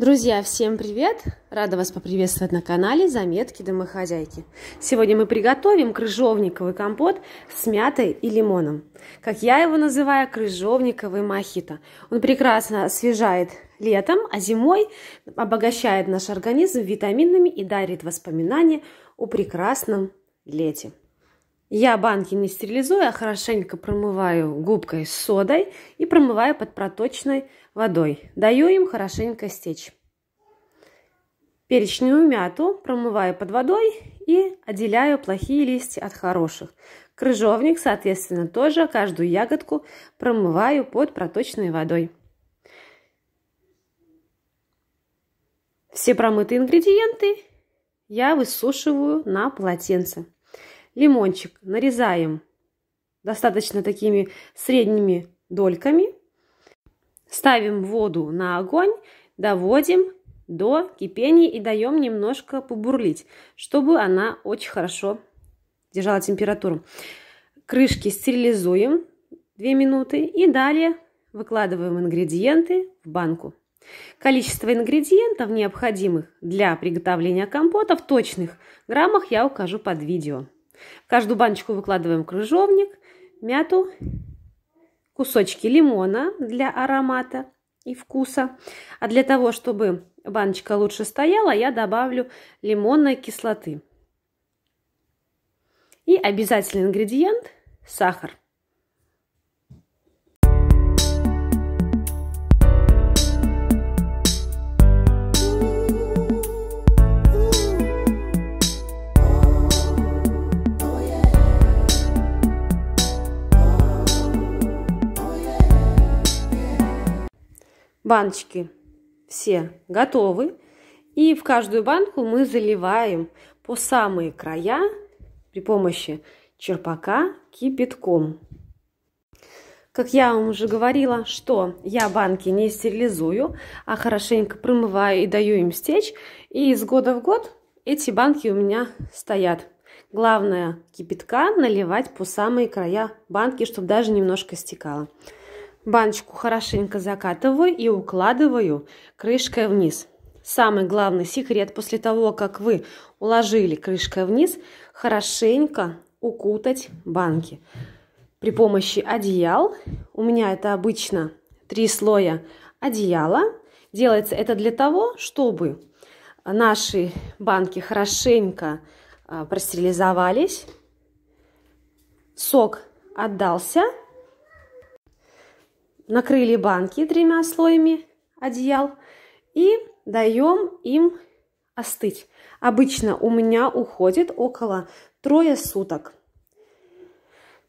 Друзья, всем привет! Рада вас поприветствовать на канале Заметки домохозяйки. Сегодня мы приготовим крыжовниковый компот с мятой и лимоном. Как я его называю, крыжовниковый мохито. Он прекрасно освежает летом, а зимой обогащает наш организм витаминами и дарит воспоминания о прекрасном лете. Я банки не стерилизую, а хорошенько промываю губкой с содой и промываю под проточной водой. Даю им хорошенько стечь. Перечную мяту промываю под водой и отделяю плохие листья от хороших. Крыжовник, соответственно, тоже каждую ягодку промываю под проточной водой. Все промытые ингредиенты я высушиваю на полотенце лимончик нарезаем достаточно такими средними дольками. Ставим воду на огонь, доводим до кипения и даем немножко побурлить, чтобы она очень хорошо держала температуру. Крышки стерилизуем 2 минуты и далее выкладываем ингредиенты в банку. Количество ингредиентов, необходимых для приготовления компота в точных граммах, я укажу под видео каждую баночку выкладываем крыжовник, мяту, кусочки лимона для аромата и вкуса. А для того, чтобы баночка лучше стояла, я добавлю лимонной кислоты. И обязательный ингредиент – сахар. Баночки все готовы. И в каждую банку мы заливаем по самые края при помощи черпака кипятком. Как я вам уже говорила, что я банки не стерилизую, а хорошенько промываю и даю им стечь. И из года в год эти банки у меня стоят. Главное кипятка наливать по самые края банки, чтобы даже немножко стекало. Баночку хорошенько закатываю и укладываю крышкой вниз. Самый главный секрет после того, как вы уложили крышкой вниз, хорошенько укутать банки. При помощи одеял, у меня это обычно три слоя одеяла, делается это для того, чтобы наши банки хорошенько а, простерилизовались, сок отдался – накрыли банки тремя слоями одеял и даем им остыть. Обычно у меня уходит около трое суток.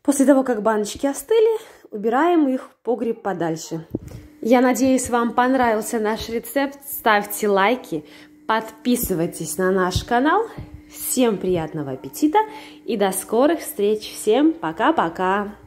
После того, как баночки остыли, убираем их в погреб подальше. Я надеюсь, вам понравился наш рецепт. Ставьте лайки, подписывайтесь на наш канал. Всем приятного аппетита и до скорых встреч. Всем пока-пока.